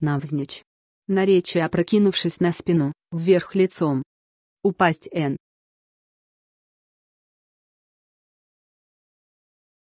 навзничь. Наречие опрокинувшись на спину, вверх лицом. Упасть Н.